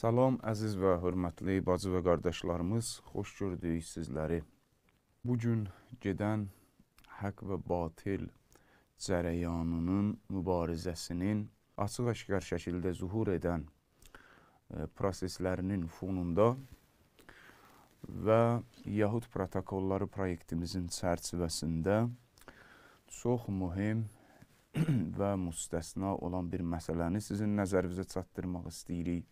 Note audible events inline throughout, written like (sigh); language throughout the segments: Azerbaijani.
Salam əziz və hörmətli bacı və qardaşlarımız, xoş gördük sizləri. Bu gün gedən haqq və batil cərəyanının mübarizəsinin açıq-aşkar şəkildə zuhur edən e, proseslərinin fonunda və Yahud protokolları proyektimizin çərçivəsində çox mühüm (clears throat) və müstəsna olan bir məsələni sizin nəzərinizə çatdırmaq istəyirik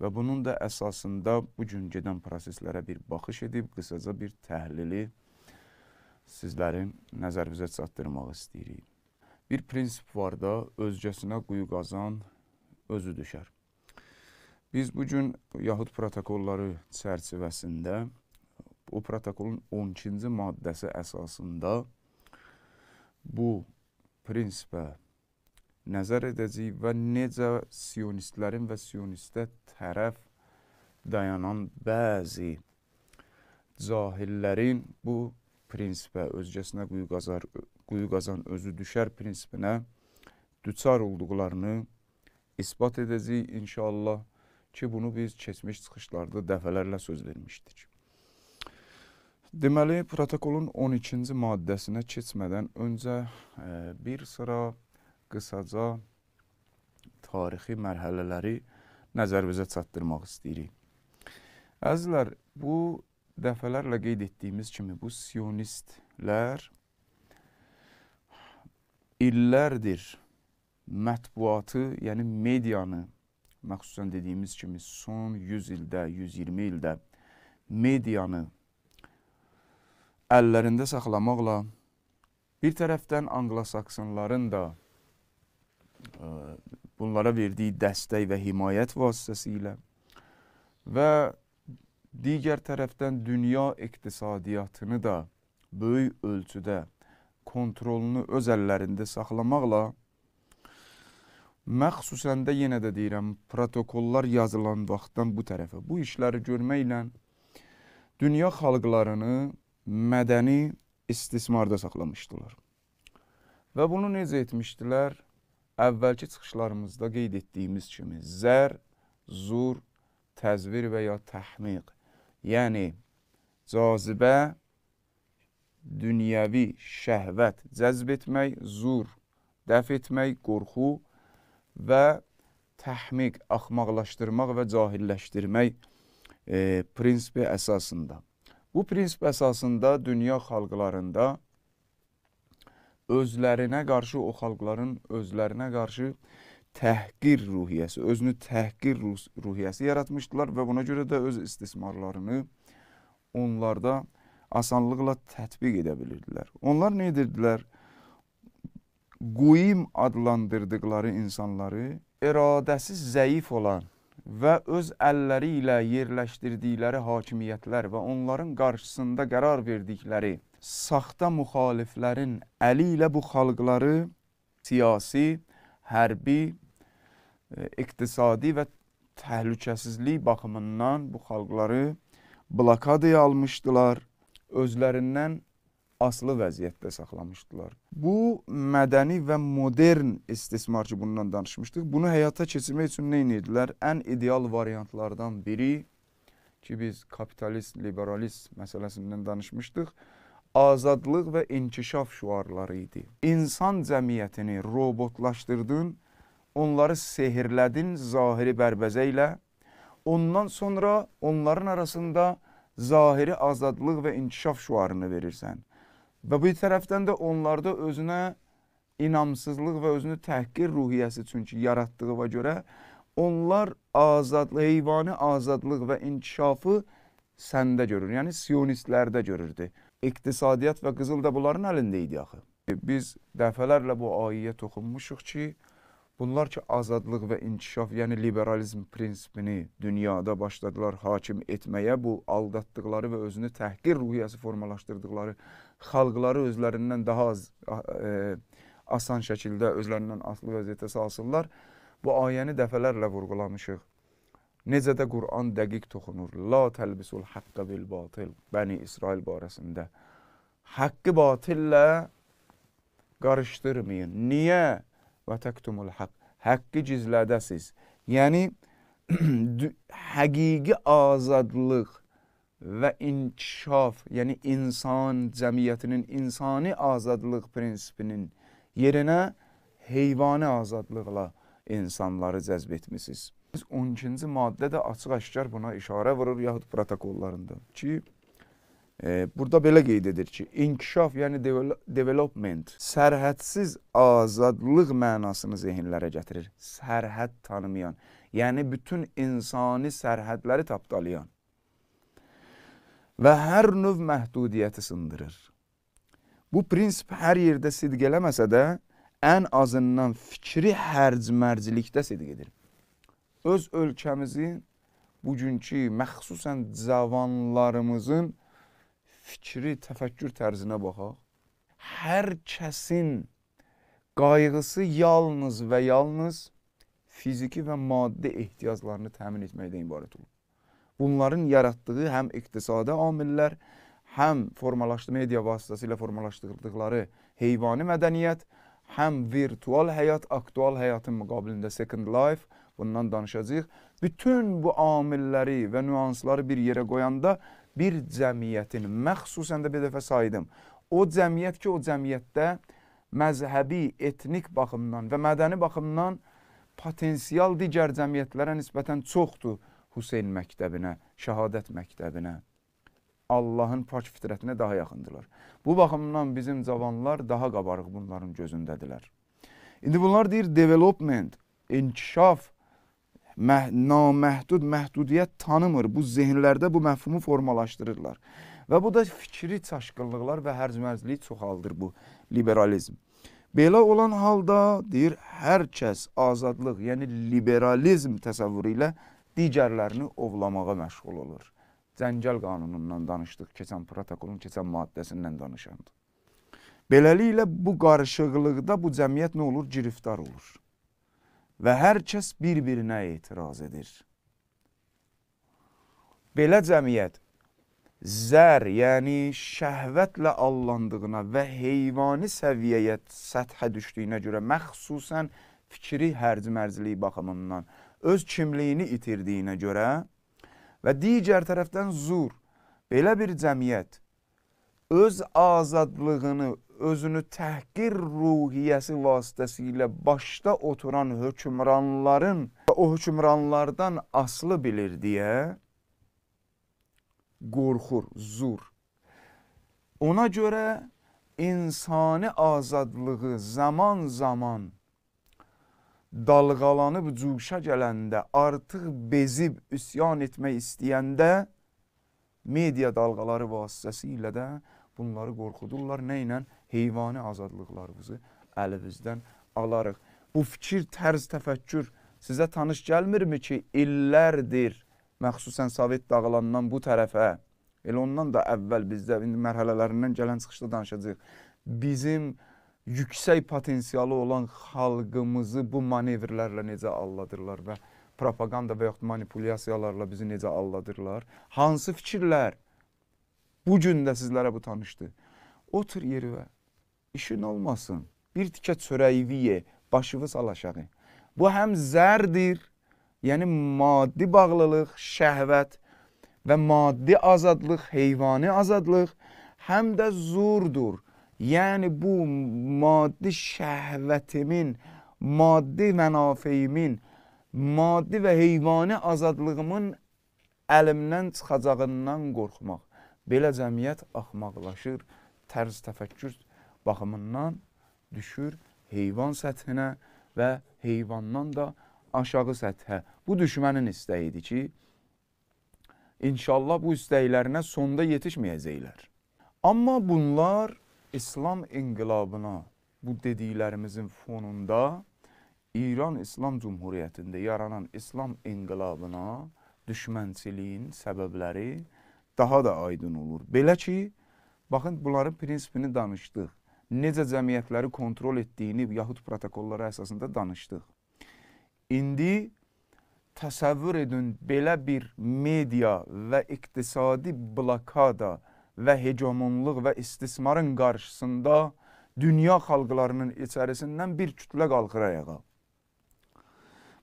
və bunun da əsasında bu gün gedən proseslərə bir baxış edib qısaca bir təhlili sizlərin nəzərinizə çatdırmaq istəyirik. Bir prinsip var da, özgəsinə quyu qazan özü düşər. Biz bu gün Yahud protokolları çərçivəsində o protokolun 12-ci maddəsi əsasında bu prinsipə nəzər edəcəyik və necə sionistlərin və sionistə tərəf dayanan bəzi cahillərin bu prinsipə, özgəsinə quyu qazar, quyu qazan özü düşər prinsipinə düçar olduqlarını isbat edəcəyik inşallah ki, bunu biz keçmiş çıxışlarda dəfələrlə söz vermişdik. Deməli, protokolun 12-ci maddəsinə keçmədən öncə ə, bir sıra qısaca tarixi mərhələləri nəzərimizə çatdırmaq istəyirik. Əzizlər, bu dəfələrlə qeyd etdiyimiz kimi bu sionistlər illərdir mətbuatı, yəni medianı, məxsusən dediyimiz kimi son 100 ildə, 120 ildə medianı əllərində saxlamaqla bir tərəfdən anglosaksonların da bunlara verdiyi dəstək və himayət vasitəsilə və digər tərəfdən dünya iqtisadiyyatını da böyük ölçüdə kontrolunu öz əllərində saxlamaqla məxsusən də yenə də deyirəm, protokollar yazılan vaxtdan bu tərəfə bu işləri görməklə dünya xalqlarını mədəni istismarda saxlamışdılar. Və bunu necə etmişdilər? əvvəlki çıxışlarımızda qeyd etdiyimiz kimi zər, zur, təzvir və ya təhmiq, yəni cazibə, dünyəvi şəhvət cəzb etmək, zur, dəf etmək, qorxu və təhmiq, axmaqlaşdırmaq və cahilləşdirmək e, prinsipi əsasında. Bu prinsip əsasında dünya xalqlarında özlərinə qarşı o xalqların özlərinə qarşı təhqir ruhiyyəsi, özünü təhqir ruh ruhiyyəsi yaratmışdılar və buna görə də öz istismarlarını onlarda asanlıqla tətbiq edə bilirdilər. Onlar nə edirdilər? Quyim adlandırdıqları insanları iradəsi zəif olan və öz əlləri ilə yerləşdirdikləri hakimiyyətlər və onların qarşısında qərar verdikləri saxta müxaliflərin əli ilə bu xalqları siyasi, hərbi, e, iqtisadi və təhlükəsizlik baxımından bu xalqları blokadaya almışdılar, özlərindən asılı vəziyyətdə saxlamışdılar. Bu mədəni və modern istismarçı bundan danışmışdıq. Bunu həyata keçirmək üçün nə edirdilər? Ən ideal variantlardan biri ki biz kapitalist, liberalist məsələsindən danışmışdıq azadlıq və inkişaf şüarları idi. İnsan cəmiyyətini robotlaşdırdın, onları sehirlədin zahiri bərbəzə ilə, ondan sonra onların arasında zahiri azadlıq və inkişaf şüarını verirsən. Və bir tərəfdən də onlarda özünə inamsızlıq və özünü təhqir ruhiyyəsi çünki yaratdığına görə onlar azadlıq, heyvani azadlıq və inkişafı səndə görür, yəni siyonistlərdə görürdü iqtisadiyyat və qızıl da bunların əlində idi axı. Biz dəfələrlə bu ayəyə toxunmuşuq ki, bunlar ki azadlıq və inkişaf, yəni liberalizm prinsipini dünyada başladılar hakim etməyə, bu aldatdıqları və özünü təhqir ruhiyyəsi formalaşdırdıqları xalqları özlərindən daha az e, asan şəkildə özlərindən asılı vəziyyətə salsınlar. Bu ayəni dəfələrlə vurğulamışıq. Necə də Quran dəqiq toxunur. La təlbisul haqqə bil batil. Bəni İsrail barəsində. Haqqı batillə qarışdırmayın. Niyə? Və təktumul haqq. Haqqı gizlədəsiz. Yəni, həqiqi azadlıq və inkişaf, yəni insan cəmiyyətinin insani azadlıq prinsipinin yerinə heyvani azadlıqla insanları cəzb etmisiniz. 12-ci maddə də açıq-aşkar buna işarə vurur yaxud protokollarında ki, e, burada belə qeyd edir ki, inkişaf, yəni development sərhədsiz azadlıq mənasını zehinlərə gətirir. Sərhəd tanımayan, yəni bütün insani sərhədləri tapdalayan və hər növ məhdudiyyəti sındırır. Bu prinsip hər yerdə sidq eləməsə də, ən azından fikri hərc-mərcilikdə sidq edir öz ölkəmizin bugünkü məxsusən cavanlarımızın fikri, təfəkkür tərzinə baxaq. Hər kəsin qayğısı yalnız və yalnız fiziki və maddi ehtiyaclarını təmin etməkdən ibarət olur. Bunların yaratdığı həm iqtisadi amillər, həm formalaşdı media vasitəsilə formalaşdırdıqları heyvani mədəniyyət, həm virtual həyat, aktual həyatın müqabilində second life, bundan danışacağıq. Bütün bu amilləri və nüansları bir yerə qoyanda bir cəmiyyətin, məxsusən də bir dəfə saydım, o cəmiyyət ki, o cəmiyyətdə məzhəbi, etnik baxımdan və mədəni baxımdan potensial digər cəmiyyətlərə nisbətən çoxdur Hüseyn məktəbinə, şəhadət məktəbinə. Allahın pak fitrətinə daha yaxındırlar. Bu baxımdan bizim cavanlar daha qabarıq bunların gözündədirlər. İndi bunlar deyir development, inkişaf məh naməhdud məhdudiyyət tanımır. Bu zehinlərdə bu məfhumu formalaşdırırlar. Və bu da fikri çaşqınlıqlar və hərcməzliyi çoxaldır bu liberalizm. Belə olan halda deyir hər kəs azadlıq, yəni liberalizm təsəvvürü ilə digərlərini ovlamağa məşğul olur. Cəngəl qanunundan danışdıq, keçən protokolun keçən maddəsindən danışanda. Beləliklə bu qarışıqlıqda bu cəmiyyət nə olur? Giriftar olur və hər kəs bir-birinə etiraz edir. Belə cəmiyyət zər, yəni şəhvətlə allandığına və heyvani səviyyəyə səthə düşdüyünə görə məxsusən fikri hərc-mərcliyi baxımından öz kimliyini itirdiyinə görə və digər tərəfdən zur, belə bir cəmiyyət öz azadlığını, özünü təhqir ruhiyyəsi vasitəsilə başda oturan hökmranların o hökmranlardan aslı bilir deyə qorxur, zur. Ona görə insani azadlığı zaman-zaman dalğalanıb cuşa gələndə, artıq bezib üsyan etmək istəyəndə media dalğaları vasitəsilə də bunları qorxudurlar nə ilə? heyvani azadlıqlarımızı əlimizdən alarıq. Bu fikir, tərz, təfəkkür sizə tanış gəlmirmi ki, illərdir məxsusən Sovet dağılandan bu tərəfə, elə ondan da əvvəl bizdə indi mərhələlərindən gələn çıxışda danışacağıq. Bizim yüksək potensialı olan xalqımızı bu manevrlərlə necə alladırlar və propaganda və yaxud manipulyasiyalarla bizi necə alladırlar? Hansı fikirlər bu gün də sizlərə bu tanışdır? Otur yeri və işin olmasın. Bir tikə çörəyi ye, başını sal aşağı. Bu həm zərdir, yəni maddi bağlılıq, şəhvət və maddi azadlıq, heyvani azadlıq, həm də zurdur. Yəni bu maddi şəhvətimin, maddi mənafeimin, maddi və heyvani azadlığımın əlimdən çıxacağından qorxmaq. Belə cəmiyyət axmaqlaşır, tərz təfəkkür baxımından düşür heyvan səthinə və heyvandan da aşağı səthə. Bu düşmənin istəyi idi ki, inşallah bu istəklərinə sonda yetişməyəcəklər. Amma bunlar İslam inqilabına, bu dediklərimizin fonunda İran İslam Cumhuriyyətində yaranan İslam inqilabına düşmənçiliyin səbəbləri daha da aydın olur. Belə ki, baxın bunların prinsipini danışdıq necə cəmiyyətləri kontrol etdiyini yaxud protokollara əsasında danışdıq. İndi təsəvvür edin belə bir media və iqtisadi blokada və hegemonluq və istismarın qarşısında dünya xalqlarının içərisindən bir kütlə qalxır ayağa.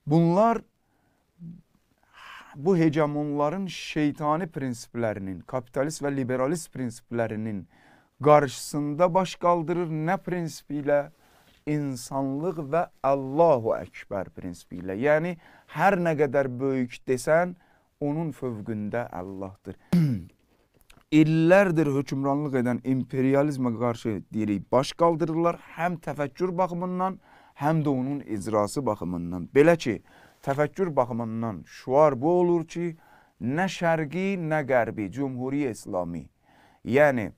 Bunlar bu hegemonların şeytani prinsiplərinin, kapitalist və liberalist prinsiplərinin Qarşısında baş qaldırır nə prinsipi ilə? İnsanlıq və Allahu Əkbər prinsipi ilə. Yəni, hər nə qədər böyük desən, onun fövqündə Allahdır. (clears throat) illərdir hökmranlıq edən imperializmə qarşı deyirik, baş qaldırırlar həm təfəkkür baxımından, həm də onun icrası baxımından. Belə ki, təfəkkür baxımından şuar bu olur ki, nə şərqi, nə qərbi, Cümhuriyə İslami. Yəni,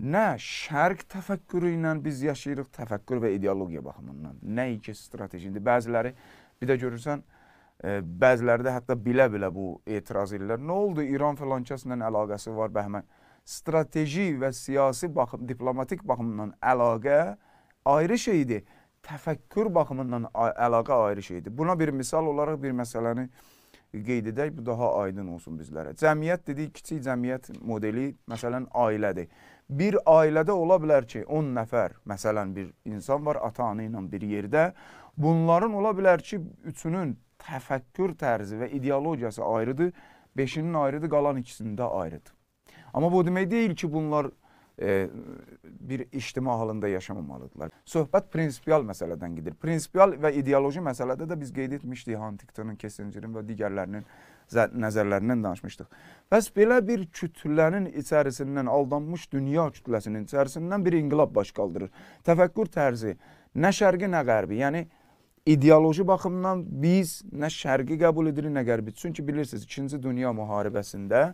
Nə şərq təfəkkürü ilə biz yaşayırıq təfəkkür və ideologiya baxımından. Nəinki strateji. İndi bəziləri bir də görürsən e, bəziləri də hətta bilə-bilə bu etiraz edirlər. Nə oldu? İran filankəslə əlaqəsi var Bəhmən. Strateji və siyasi baxım, diplomatik baxımdan əlaqə ayrı şeydir. Təfəkkür baxımından əlaqə ayrı şeydir. Buna bir misal olaraq bir məsələni qeyd edək, bu daha aydın olsun bizlərə. Cəmiyyət dedik, kiçik cəmiyyət modeli, məsələn, ailədir bir ailədə ola bilər ki, 10 nəfər, məsələn, bir insan var, ata-ana ilə bir yerdə. Bunların ola bilər ki, üçünün təfəkkür tərzi və ideologiyası ayrıdır, beşinin ayrıdır, qalan ikisində ayrıdır. Amma bu demək deyil ki, bunlar e, bir ictima halında yaşamamalıdırlar. Söhbət prinsipial məsələdən gedir. Prinsipial və ideoloji məsələdə də biz qeyd etmişdik Huntington'ın, Kissinger'in və digərlərinin nəzərlərindən danışmışdıq. Bəs belə bir kütlənin içərisindən, aldanmış dünya kütləsinin içərisindən bir inqilab baş qaldırır. Təfəkkür tərzi nə şərqi, nə qərbi, yəni ideoloji baxımdan biz nə şərqi qəbul edirik, nə qərbi. Çünki bilirsiniz, 2-ci dünya müharibəsində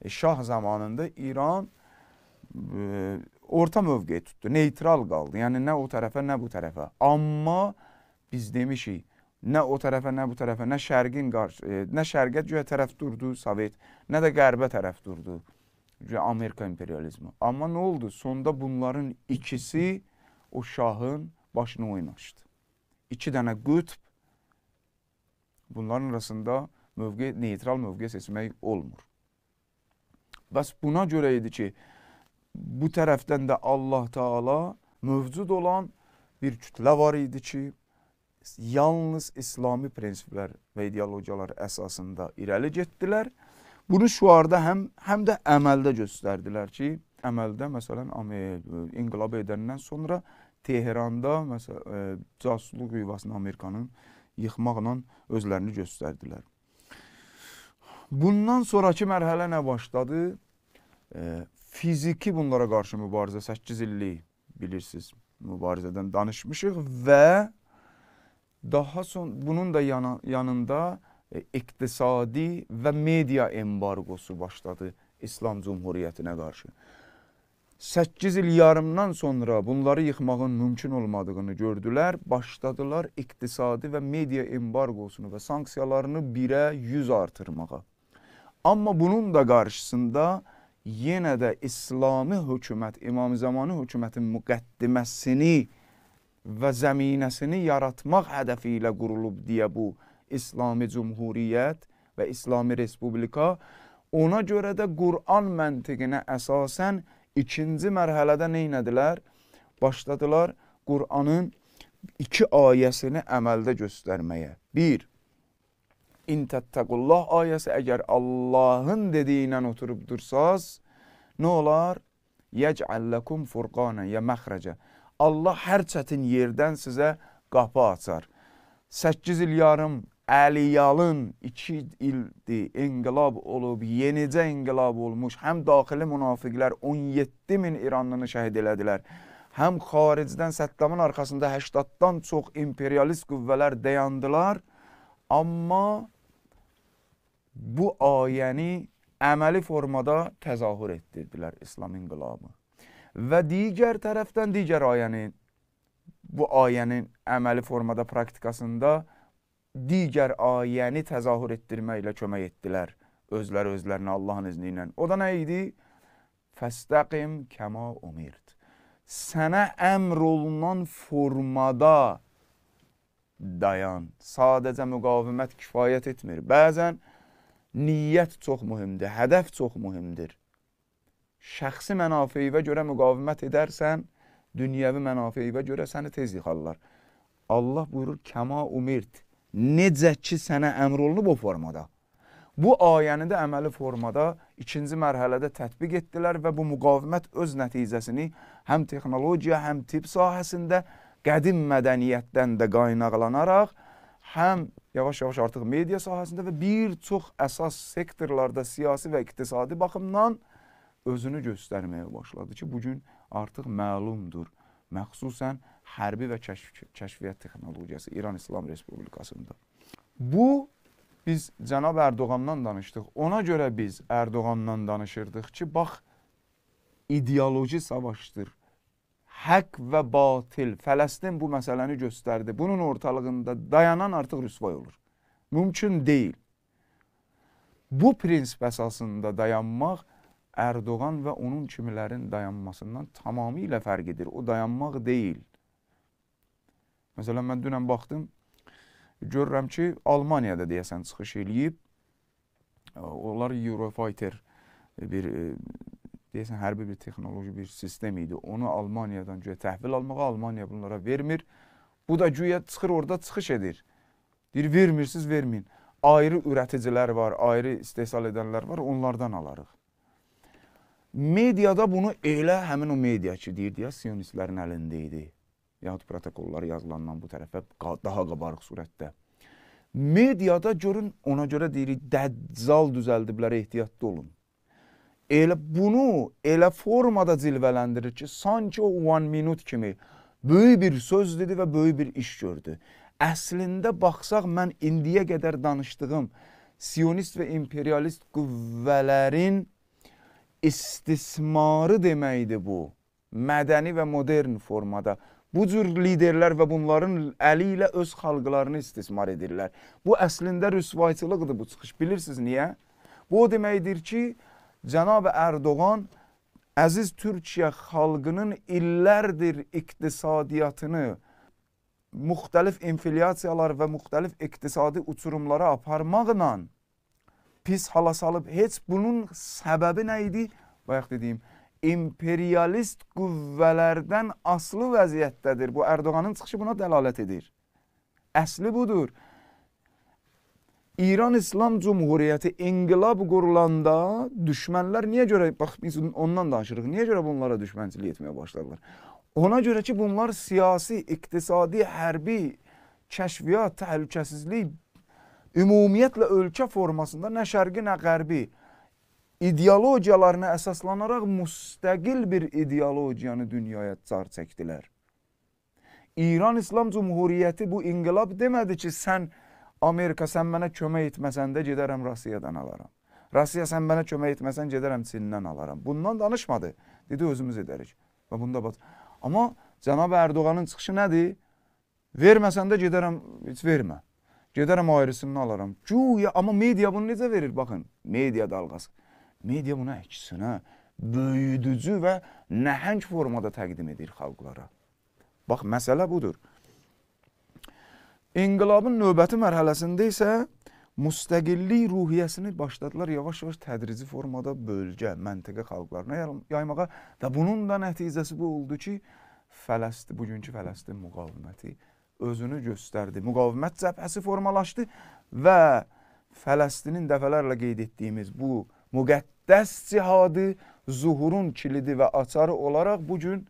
e, şah zamanında İran ə, e, orta mövqeyi tutdu, neytral qaldı. Yəni nə o tərəfə, nə bu tərəfə. Amma biz demişik, Nə o tərəfə, nə bu tərəfə, nə şərqin qarşı, e, nə şərqə güya tərəf durdu Sovet, nə də qərbə tərəf durdu güya Amerika imperializmi. Amma nə oldu? Sonda bunların ikisi o şahın başını oynaşdı. İki dənə qütb bunların arasında mövqe, neytral mövqe seçmək olmur. Bəs buna görə idi ki, bu tərəfdən də Allah Taala mövcud olan bir kütlə var idi ki, yalnız İslami prinsiplər və ideologiyalar əsasında irəli getdilər. Bunu şuarda həm həm də əməldə göstərdilər ki, əməldə məsələn inqilab edəndən sonra Tehranda məsələn e, casusluq yuvasını Amerikanın yıxmaqla özlərini göstərdilər. Bundan sonrakı mərhələ nə başladı? E, fiziki bunlara qarşı mübarizə 8 illik bilirsiniz mübarizədən danışmışıq və Daha son bunun da yana, yanında e, iqtisadi və media embargosu başladı İslam Cumhuriyyətinə qarşı. 8 il yarımdan sonra bunları yıxmağın mümkün olmadığını gördülər, başladılar iqtisadi və media embargosunu və sanksiyalarını 1-ə 100 artırmağa. Amma bunun da qarşısında yenə də İslami hökumət, İmam Zamanı hökumətin müqəddiməsini və zəminəsini yaratmaq hədəfi ilə qurulub deyə bu İslami Cumhuriyyət və İslami Respublika ona görə də Quran məntiqinə əsasən ikinci mərhələdə neynədilər? Başladılar Quranın iki ayəsini əməldə göstərməyə. Bir, İntəttəqullah ayəsi əgər Allahın dediyinə oturub dursaz, nə olar? Yəcəlləkum furqanə, ya məxrəcə. Allah hər çətin yerdən sizə qapı açar. 8 il yarım Əliyalın 2 ildir inqilab olub, yenicə inqilab olmuş, həm daxili münafiqlər 17 min İranlını şəhid elədilər, həm xaricdən Səddamın arxasında 80-dan çox imperialist qüvvələr dayandılar, amma bu ayəni əməli formada təzahür etdirdilər İslam inqilabı. Və digər tərəfdən digər ayəni bu ayənin əməli formada praktikasında digər ayəni təzahür etdirməklə kömək etdilər özləri özlərinə Allahın izni ilə. O da nə idi? Fəstəqim kəma umirt. Sənə əmr olunan formada dayan. Sadəcə müqavimət kifayət etmir. Bəzən niyyət çox mühümdür, hədəf çox mühümdür şəxsi mənafeyivə görə müqavimət edərsən, dünyəvi mənafeyivə görə səni tez yıxarlar. Allah buyurur, kəma umirt, necə ki sənə əmr olunub o formada. Bu ayəni də əməli formada ikinci mərhələdə tətbiq etdilər və bu müqavimət öz nəticəsini həm texnologiya, həm tibb sahəsində qədim mədəniyyətdən də qaynaqlanaraq, həm yavaş-yavaş artıq media sahəsində və bir çox əsas sektorlarda siyasi və iqtisadi baxımdan özünü göstərməyə başladı ki, bu gün artıq məlumdur. Məxsusən hərbi və kəşf kəşfiyyat texnologiyası İran İslam Respublikasında. Bu biz cənab Ərdoğandan danışdıq. Ona görə biz Ərdoğandan danışırdıq ki, bax ideoloji savaşdır. Həq və batil. Fələstin bu məsələni göstərdi. Bunun ortalığında dayanan artıq rüsvay olur. Mümkün deyil. Bu prinsip əsasında dayanmaq Erdoğan və onun kimilərin dayanmasından tamamilə fərqidir. O dayanmaq deyil. Məsələn, mən dünən baxdım, görürəm ki, Almaniyada deyəsən çıxış eləyib, e, onlar Eurofighter e, bir, e, deyəsən, hərbi bir texnoloji bir sistem idi. Onu Almaniyadan güya təhvil almağa, Almaniya bunlara vermir. Bu da güya çıxır, orada çıxış edir. Deyir, vermirsiniz, verməyin. Ayrı ürəticilər var, ayrı istehsal edənlər var, onlardan alarıq. Mediada bunu elə həmin o media ki, deyirdi ya, sionistlərin əlində idi. Yahud protokollar yazılandan bu tərəfə daha qabarıq surətdə. Mediada görün, ona görə deyirik, dəccal düzəldiblərə ehtiyatlı olun. Elə bunu elə formada cilvələndirir ki, sanki o one minut kimi böyük bir söz dedi və böyük bir iş gördü. Əslində baxsaq mən indiyə qədər danışdığım sionist və imperialist qüvvələrin istismarı deməkdir bu. Mədəni və modern formada. Bu cür liderlər və bunların əli ilə öz xalqlarını istismar edirlər. Bu əslində rüsvayçılıqdır bu çıxış. Bilirsiniz niyə? Bu o deməkdir ki, Cənab Erdoğan əziz Türkiyə xalqının illərdir iqtisadiyyatını müxtəlif inflyasiyalar və müxtəlif iqtisadi uçurumlara aparmaqla pis hala salıb. Heç bunun səbəbi nə idi? Bayaq dediyim, imperialist qüvvələrdən aslı vəziyyətdədir. Bu Ərdoğanın çıxışı buna dəlalət edir. Əsli budur. İran İslam Cumhuriyyəti inqilab qurulanda düşmənlər niyə görə, bax biz ondan danışırıq, niyə görə bunlara düşmənçilik etməyə başladılar? Ona görə ki, bunlar siyasi, iqtisadi, hərbi, kəşfiyyat, təhlükəsizlik ümumiyyətlə ölkə formasında nə şərqi, nə qərbi ideologiyalarına əsaslanaraq müstəqil bir ideologiyanı dünyaya çar çəkdilər. İran İslam Cumhuriyyəti bu inqilab demədi ki, sən Amerika sən mənə kömək etməsən də gedərəm Rusiyadan alaram. Rusiya sən mənə kömək etməsən gedərəm Çindən alaram. Bundan danışmadı. Dedi özümüz edərik. Və bunda bax. Amma cənab Ərdoğanın çıxışı nədir? Verməsən də gedərəm, heç vermə. Gedərəm ayrısını alaram. Güya, amma media bunu necə verir? Baxın, media dalğası. Media bunu əksinə böyüdücü və nəhəng formada təqdim edir xalqlara. Bax, məsələ budur. İnqilabın növbəti mərhələsində isə müstəqillik ruhiyyəsini başladılar yavaş-yavaş tədrici formada bölgə, məntəqə xalqlarına yaymağa və bunun da nəticəsi bu oldu ki, Fələstin, bugünkü Fələstin müqaviməti özünü göstərdi. Müqavimət cəbhəsi formalaşdı və Fələstinin dəfələrlə qeyd etdiyimiz bu müqəddəs cihadı zuhurun kilidi və açarı olaraq bu gün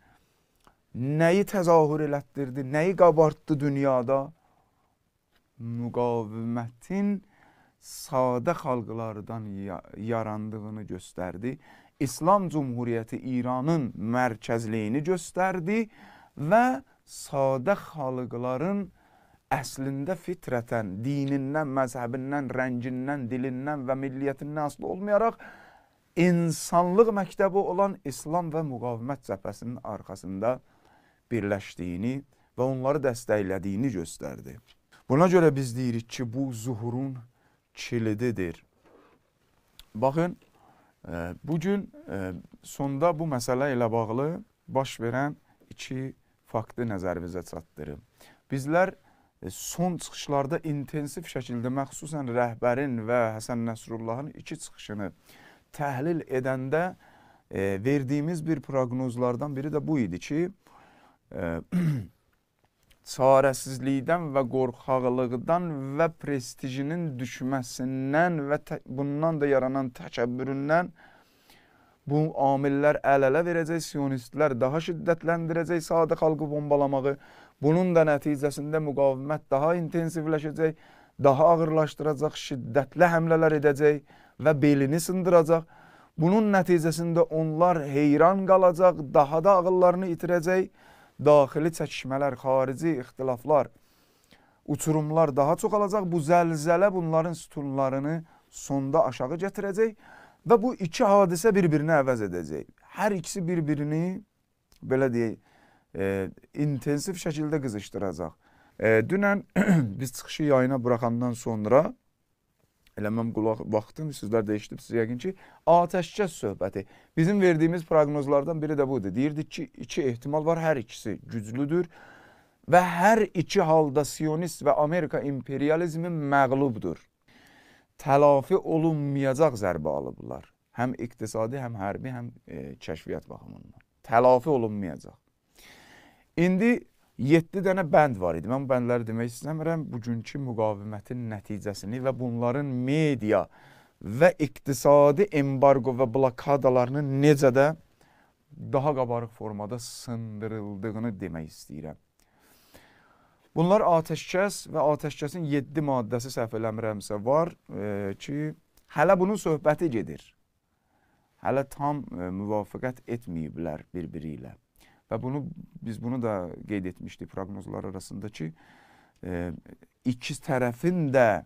nəyi təzahür elətdirdi, nəyi qabartdı dünyada? Müqavimətin sadə xalqlardan yarandığını göstərdi. İslam Cumhuriyyəti İranın mərkəzliyini göstərdi və sadə xalıqların əslində fitrətən, dinindən, məzhəbindən, rəngindən, dilindən və milliyyətindən asılı olmayaraq insanlıq məktəbi olan İslam və müqavimət cəbhəsinin arxasında birləşdiyini və onları dəstəklədiyini göstərdi. Buna görə biz deyirik ki, bu zuhurun kilididir. Baxın, e, bu gün e, sonda bu məsələ ilə bağlı baş verən iki faktı nəzərimizə çatdırıb. Bizlər e, son çıxışlarda intensiv şəkildə məxsusən rəhbərin və Həsən Nəsrullahın iki çıxışını təhlil edəndə e, verdiyimiz bir proqnozlardan biri də bu idi ki, e, (clears throat) çarəsizlikdən və qorxaqlıqdan və prestijinin düşməsindən və bundan da yaranan təkəbbüründən e, Bu amillər əl-ələ verəcək, siyonistlər daha şiddətləndirəcək sadə xalqı bombalamağı. Bunun da nəticəsində müqavimət daha intensivləşəcək, daha ağırlaşdıracaq, şiddətli həmlələr edəcək və belini sındıracaq. Bunun nəticəsində onlar heyran qalacaq, daha da ağıllarını itirəcək. Daxili çəkişmələr, xarici ixtilaflar, uçurumlar daha çox alacaq. Bu zəlzələ bunların sütunlarını sonda aşağı gətirəcək Və bu iki hadisə bir-birini əvəz edəcək. Hər ikisi bir-birini belə deyək, e, intensiv şəkildə qızışdıracaq. E, dünən (clears throat) biz çıxışı yayına buraxandan sonra elə mən qulaq baxdım, sizlər də eşitibsiz yəqin ki, atəşkəs söhbəti. Bizim verdiyimiz proqnozlardan biri də budur. Deyirdik ki, iki ehtimal var, hər ikisi güclüdür və hər iki halda Siyonist və Amerika imperializmi məğlubdur təlafi olunmayacaq zərbə alıblar. Həm iqtisadi, həm hərbi, həm e, kəşfiyyat baxımından. Təlafi olunmayacaq. İndi 7 dənə bənd var idi. Mən bu bəndləri demək istəmirəm. Bugünkü müqavimətin nəticəsini və bunların media və iqtisadi embargo və blokadalarının necə də daha qabarıq formada sındırıldığını demək istəyirəm. Bunlar atəşkəs və atəşkəsin 7 maddəsi səhv eləmirəmsə var e, ki, hələ bunun söhbəti gedir. Hələ tam e, müvafiqət etməyiblər bir-biri ilə. Və bunu biz bunu da qeyd etmişdik proqnozlar arasında ki, e, iki tərəfin də e,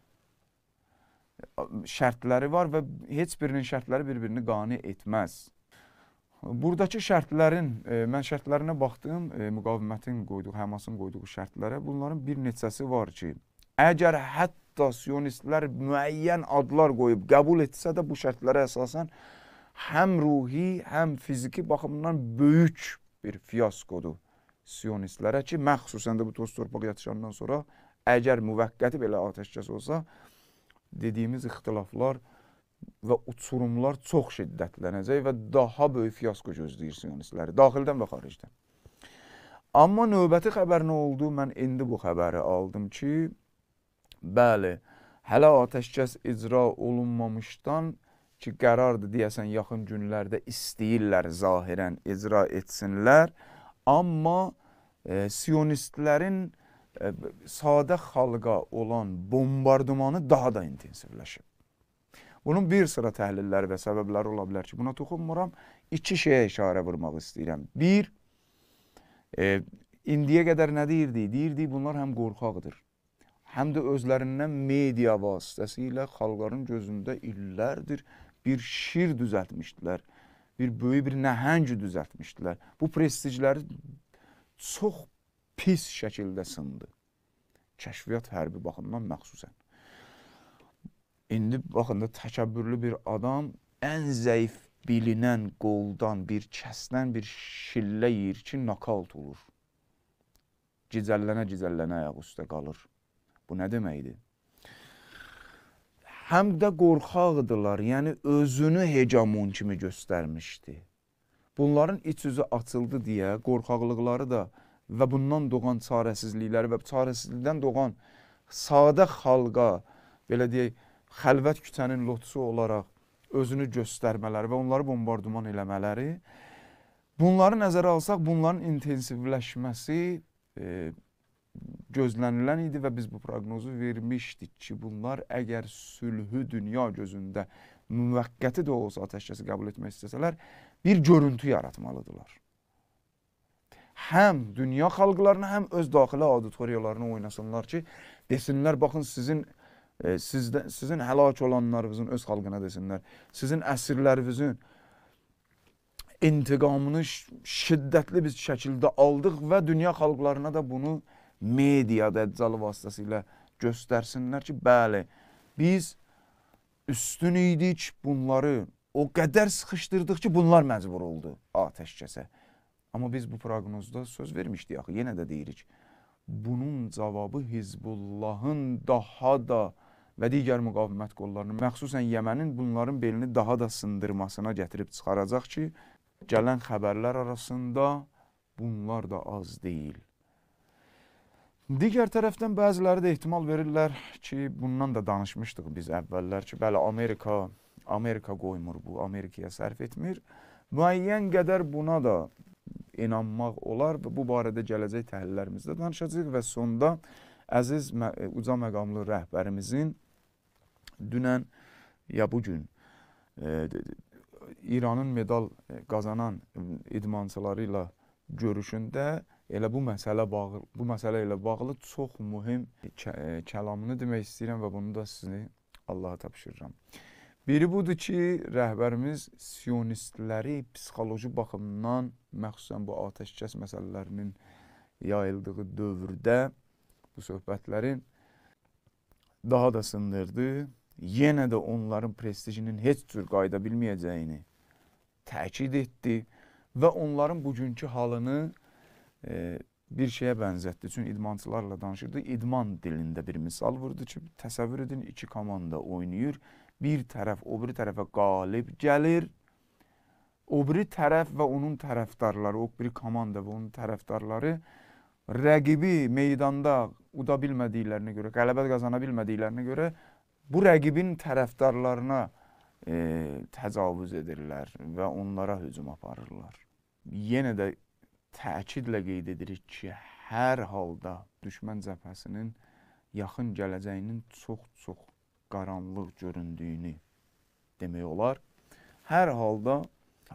şərtləri var və heç birinin şərtləri bir-birini qane etməz. Buradakı şərtlərin, e, mən şərtlərinə baxdım, e, müqavimətin qoyduğu, Həmasın qoyduğu şərtlərə. Bunların bir neçəsi var ki, əgər hətta sionistlər müəyyən adlar qoyub qəbul etsə də bu şərtlərə əsasən həm ruhi, həm fiziki baxımdan böyük bir fiyaskodur sionistlərə ki, məxsusən də bu toz torpaq yatışandan sonra əgər müvəqqəti belə atəşkəs olsa, dediyimiz ixtilaflar və uçurumlar çox şiddətlənəcək və daha böyük fiyasko gözləyir yəni sionistləri daxildən və xaricdən. Amma növbəti xəbər nə oldu? Mən indi bu xəbəri aldım ki, bəli, hələ atəşkəs icra olunmamışdan ki, qərardır deyəsən yaxın günlərdə istəyirlər zahirən icra etsinlər, amma e, sionistlərin e, sadə xalqa olan bombardımanı daha da intensivləşib. Bunun bir sıra təhlilləri və səbəbləri ola bilər ki, buna toxunmuram. İki şeyə işarə vurmaq istəyirəm. Bir, e, indiyə qədər nə deyirdi? Deyirdi, bunlar həm qorxaqdır, həm də özlərindən media vasitəsilə xalqların gözündə illərdir bir şir düzəltmişdilər, bir böyük bir nəhəng düzəltmişdilər. Bu prestijləri çox pis şəkildə sındı. Kəşfiyyat hərbi baxımından məxsusən. İndi baxın da təkəbbürlü bir adam ən zəif bilinən qoldan bir kəsdən bir şillə yeyir ki, nokaut olur. Gicəllənə-gicəllənə ayaq üstə qalır. Bu nə deməkdir? Həm də qorxaqdılar, yəni özünü hecamun kimi göstərmişdi. Bunların iç üzü açıldı deyə qorxaqlıqları da və bundan doğan çarəsizlikləri və çarəsizlikdən doğan sadə xalqa, belə deyək, xəlvət küçənin lotsu olaraq özünü göstərmələri və onları bombardıman eləmələri bunları nəzərə alsaq bunların intensivləşməsi e, gözlənilən idi və biz bu proqnozu vermişdik ki, bunlar əgər sülhü dünya gözündə müvəqqəti də olsa atəşkəsi qəbul etmək istəsələr, bir görüntü yaratmalıdırlar. Həm dünya xalqlarını, həm öz daxili auditoriyalarını oynasınlar ki, desinlər, baxın sizin e, sizdə, sizin həlak olanlarınızın öz xalqına desinlər, sizin əsirlərinizin intiqamını şiddətli bir şəkildə aldıq və dünya xalqlarına da bunu media dəccal vasitəsilə göstərsinlər ki, bəli, biz üstün idik bunları, o qədər sıxışdırdıq ki, bunlar məcbur oldu atəşkəsə. Amma biz bu proqnozda söz vermişdik axı, yenə də deyirik. Bunun cavabı Hizbullahın daha da və digər müqavimət qollarını, məxsusən Yəmənin bunların belini daha da sındırmasına gətirib çıxaracaq ki, gələn xəbərlər arasında bunlar da az deyil. Digər tərəfdən bəziləri də ehtimal verirlər ki, bundan da danışmışdıq biz əvvəllər ki, bəli Amerika Amerika qoymur bu, Amerikaya sərf etmir. Müəyyən qədər buna da inanmaq olar və bu barədə gələcək təhlillərimizdə danışacağıq və sonda əziz uca məqamlı rəhbərimizin dünən ya bu gün e, İranın medal e, qazanan e, idmançıları ilə görüşündə elə bu məsələ bağlı bu məsələ ilə bağlı çox mühüm e, kəlamını demək istəyirəm və bunu da sizin Allaha tapşırıram. Biri budur ki, rəhbərimiz sionistləri psixoloji baxımdan məxsusən bu atəşkəs məsələlərinin yayıldığı dövrdə bu söhbətlərin daha da sındırdı yenə də onların prestijinin heç cür qayda bilməyəcəyini təkid etdi və onların bugünkü halını e, bir şeyə bənzətdi. Çünki idmançılarla danışırdı. İdman dilində bir misal vurdu ki, təsəvvür edin iki komanda oynayır. Bir tərəf o biri tərəfə qalib gəlir. O biri tərəf və onun tərəfdarları, o biri komanda və onun tərəfdarları rəqibi meydanda uda bilmədiklərinə görə, qələbə qazana bilmədiklərinə görə bu rəqibin tərəfdarlarına e, təcavüz edirlər və onlara hücum aparırlar. Yenə də təkidlə qeyd edirik ki, hər halda düşmən cəbhəsinin yaxın gələcəyinin çox-çox qaranlıq göründüyünü demək olar. Hər halda ə,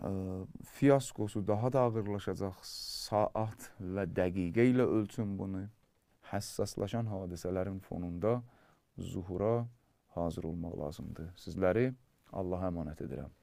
e, fiyaskosu daha da ağırlaşacaq. Saat və dəqiqə ilə ölçün bunu. Həssaslaşan hadisələrin fonunda zuhura hazır olmaq lazımdır. Sizləri Allaha əmanət edirəm.